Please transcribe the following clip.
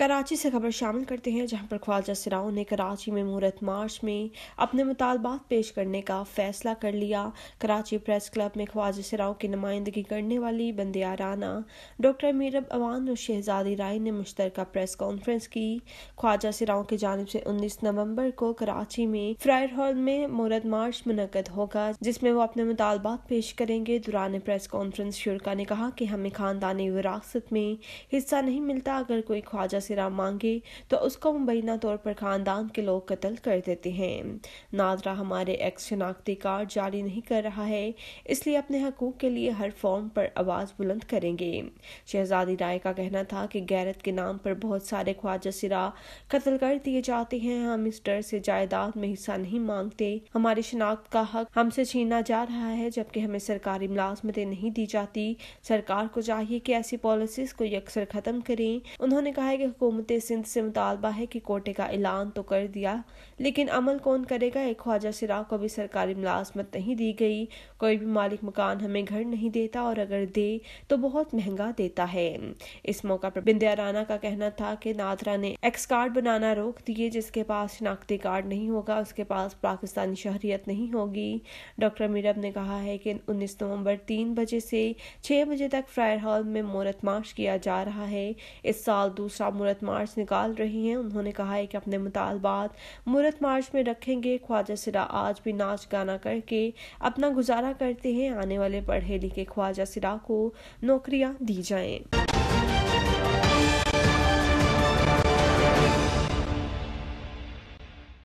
कराची से खबर शामिल करते हैं जहां पर ख्वाजा सिराओं ने कराची में मुहूर्त मार्च में अपने मुतालबात पेश करने का फैसला कर लिया कराची प्रेस क्लब में ख्वाजा सिराओं की नुमाइंदगी करने वाली बंदिया राना डॉक्टर मीरब अवान और शहजादी राय ने मुश्तर प्रेस कॉन्फ्रेंस की ख्वाजा सिराओं की जानब से उन्नीस नवम्बर को कराची में फ्रायर हॉल में मुहूर्त मार्च मुनद होगा जिसमें वो अपने मुतालबात पेश करेंगे दौरान प्रेस कॉन्फ्रेंस शुरा ने कहा कि हमें खानदानी विरासत में हिस्सा नहीं मिलता अगर कोई ख्वाजा सिरा मांगे तो उसको मुबैना तौर पर खानदान के लोग कत्ल कर देते हैं नादरा हमारे एक्स शनाख्ती कार्ड जारी नहीं कर रहा है इसलिए अपने हकूक के लिए हर फॉर्म पर आवाज़ बुलंद करेंगे शहजादी राय का कहना था कि गैरत के नाम पर बहुत सारे ख्वाजा सिरा कत्ल कर दिए जाते हैं हम इस डर से जायदाद में हिस्सा नहीं मांगते हमारी शनाख्त का हक हमसे छीना जा रहा है जबकि हमें सरकारी मुलाजमतें नहीं दी जाती सरकार को चाहिए कि ऐसी पॉलिसीज को यकसर ख़त्म करें उन्होंने कहा है कि हुकूमत सिंध से मुतालबा है कि कोटे का ऐलान तो कर दिया लेकिन अमल कौन करेगा एक ख्वाजा सिरा को भी सरकारी मुलाजमत नहीं दी गई कोई भी मालिक मकान हमें घर नहीं देता और अगर दे तो बहुत महंगा देता है इस मौका पर बिंदिया राना का कहना था कि नादरा ने एक्स कार्ड बनाना रोक दिए जिसके पास शनाख्ती कार्ड नहीं होगा उसके पास पाकिस्तानी शहरीत नहीं होगी डॉक्टर मीरब ने कहा है कि उन्नीस नवम्बर तीन बजे से छः बजे तक फ्रायर हॉल में मोरत मार्च किया जा रहा है इस साल दूसरा मोरत मुरत मार्च निकाल रही हैं उन्होंने कहा है कि अपने मुतालबात मुरत मार्च में रखेंगे ख्वाजा सिरा आज भी नाच गाना करके अपना गुजारा करते हैं आने वाले पढ़े लिखे ख्वाजा सिरा को नौकरियां दी जाएं